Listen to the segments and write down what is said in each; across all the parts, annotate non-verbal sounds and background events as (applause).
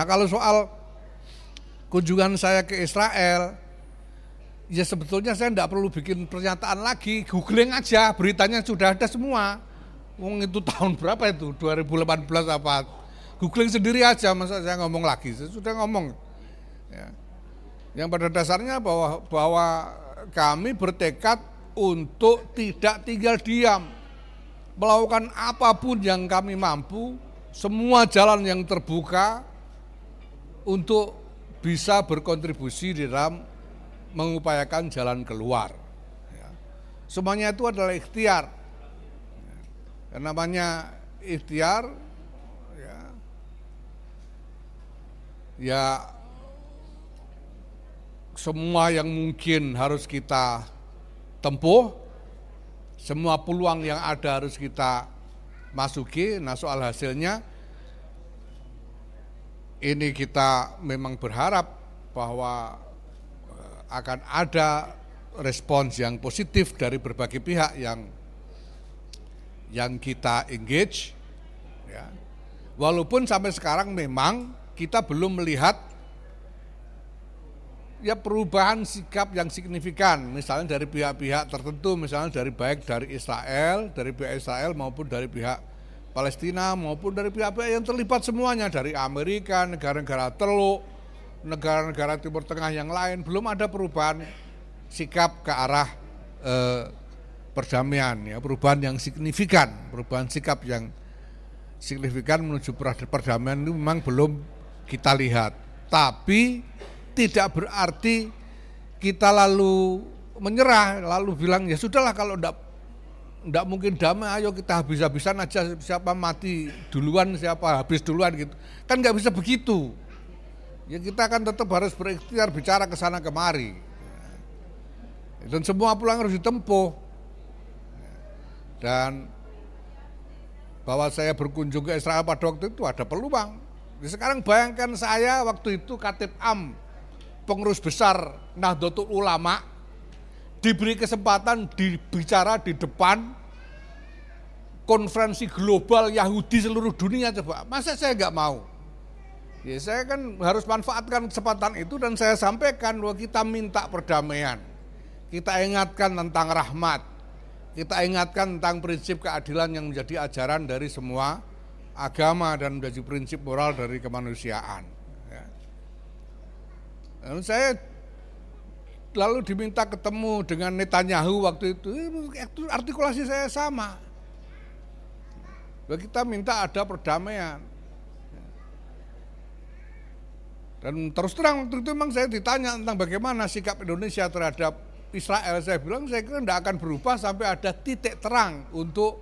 Nah kalau soal kunjungan saya ke Israel, ya sebetulnya saya tidak perlu bikin pernyataan lagi, googling aja, beritanya sudah ada semua. Wong itu tahun berapa itu? 2018 apa? Googling sendiri aja, masa saya ngomong lagi, saya sudah ngomong. Ya. Yang pada dasarnya bahwa, bahwa kami bertekad untuk tidak tinggal diam, melakukan apapun yang kami mampu, semua jalan yang terbuka, untuk bisa berkontribusi di dalam mengupayakan jalan keluar. Ya. Semuanya itu adalah ikhtiar. Ya. Yang namanya ikhtiar, ya, ya semua yang mungkin harus kita tempuh, semua peluang yang ada harus kita masuki. Nah soal hasilnya ini kita memang berharap bahwa eh, akan ada respons yang positif dari berbagai pihak yang yang kita engage ya. Walaupun sampai sekarang memang kita belum melihat ya perubahan sikap yang signifikan misalnya dari pihak-pihak tertentu misalnya dari baik dari Israel, dari pihak Israel maupun dari pihak Palestina maupun dari pihak-pihak yang terlibat semuanya dari Amerika, negara-negara Teluk, negara-negara Timur Tengah yang lain belum ada perubahan sikap ke arah eh, perdamaian ya, perubahan yang signifikan, perubahan sikap yang signifikan menuju perdamaian itu memang belum kita lihat. Tapi tidak berarti kita lalu menyerah, lalu bilang ya sudahlah kalau tidak tidak mungkin damai ayo kita habis-habisan aja siapa mati duluan siapa habis duluan gitu kan nggak bisa begitu ya kita kan tetap harus berikhtiar bicara ke sana kemari dan semua pulang harus ditempuh dan bahwa saya berkunjung ke Israel pada waktu itu ada peluang ya sekarang bayangkan saya waktu itu Katib Am pengurus besar Nahdlatul Ulama diberi kesempatan dibicara di depan konferensi global Yahudi seluruh dunia coba. Masa saya nggak mau? Ya saya kan harus manfaatkan kesempatan itu dan saya sampaikan bahwa kita minta perdamaian. Kita ingatkan tentang rahmat. Kita ingatkan tentang prinsip keadilan yang menjadi ajaran dari semua agama dan menjadi prinsip moral dari kemanusiaan. Ya. saya lalu diminta ketemu dengan Netanyahu waktu itu, itu artikulasi saya sama. Kita minta ada perdamaian. Dan terus terang waktu itu memang saya ditanya tentang bagaimana sikap Indonesia terhadap Israel. Saya bilang saya kira tidak akan berubah sampai ada titik terang untuk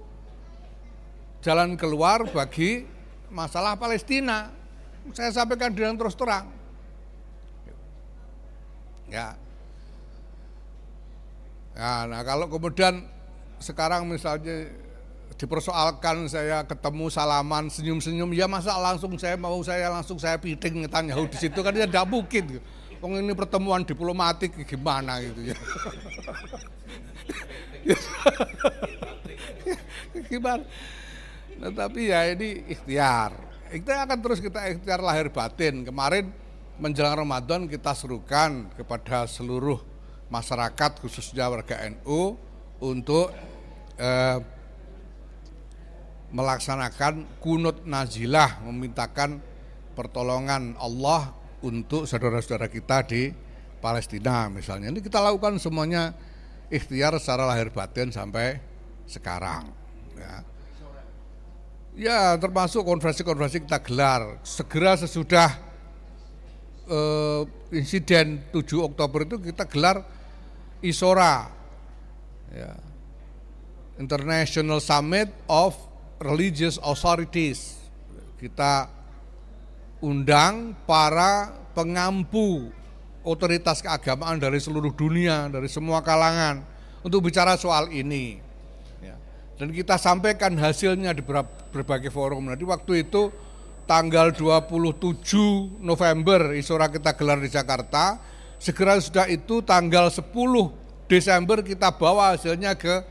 jalan keluar bagi masalah Palestina. Saya sampaikan dengan terus terang. Ya, Ya, nah kalau kemudian sekarang misalnya dipersoalkan saya ketemu salaman senyum-senyum ya masa langsung saya mau saya langsung saya piting Netanyahu oh, di situ kan ya tidak mungkin Wong ini pertemuan diplomatik gimana gitu ya. (laughs) gimana? Nah, tapi ya ini ikhtiar. kita akan terus kita ikhtiar lahir batin. Kemarin menjelang Ramadan kita serukan kepada seluruh masyarakat khususnya warga NU untuk eh, melaksanakan kunut nazilah memintakan pertolongan Allah untuk saudara-saudara kita di Palestina misalnya. Ini kita lakukan semuanya ikhtiar secara lahir batin sampai sekarang. Ya. Ya, termasuk konferensi-konferensi kita gelar. Segera sesudah eh, insiden 7 Oktober itu kita gelar ISORA ya. International Summit of Religious Authorities kita undang para pengampu otoritas keagamaan dari seluruh dunia dari semua kalangan untuk bicara soal ini ya. dan kita sampaikan hasilnya di berbagai forum. Nanti waktu itu tanggal 27 November Isora kita gelar di Jakarta Segera sudah itu tanggal 10 Desember kita bawa hasilnya ke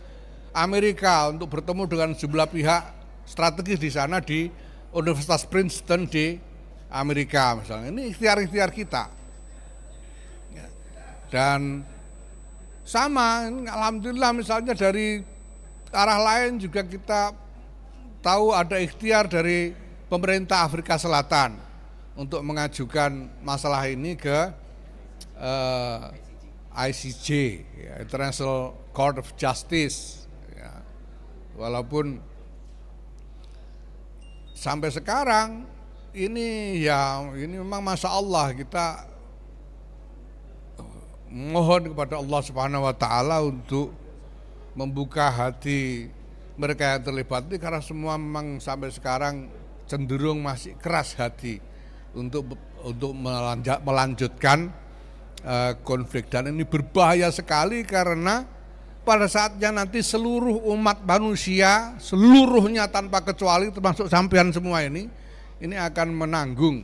Amerika untuk bertemu dengan sejumlah pihak strategis di sana di Universitas Princeton di Amerika misalnya. Ini ikhtiar-ikhtiar kita. Ya. Dan sama, alhamdulillah misalnya dari arah lain juga kita tahu ada ikhtiar dari pemerintah Afrika Selatan untuk mengajukan masalah ini ke uh, eh, ICJ, ya, International Court of Justice. Ya. Walaupun sampai sekarang ini ya ini memang masa Allah kita mohon kepada Allah Subhanahu wa taala untuk membuka hati mereka yang terlibat ini karena semua memang sampai sekarang cenderung masih keras hati untuk untuk melanjutkan Eh, konflik dan ini berbahaya sekali karena pada saatnya nanti seluruh umat manusia seluruhnya tanpa kecuali termasuk sampean semua ini ini akan menanggung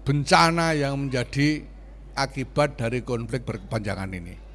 bencana yang menjadi akibat dari konflik berkepanjangan ini.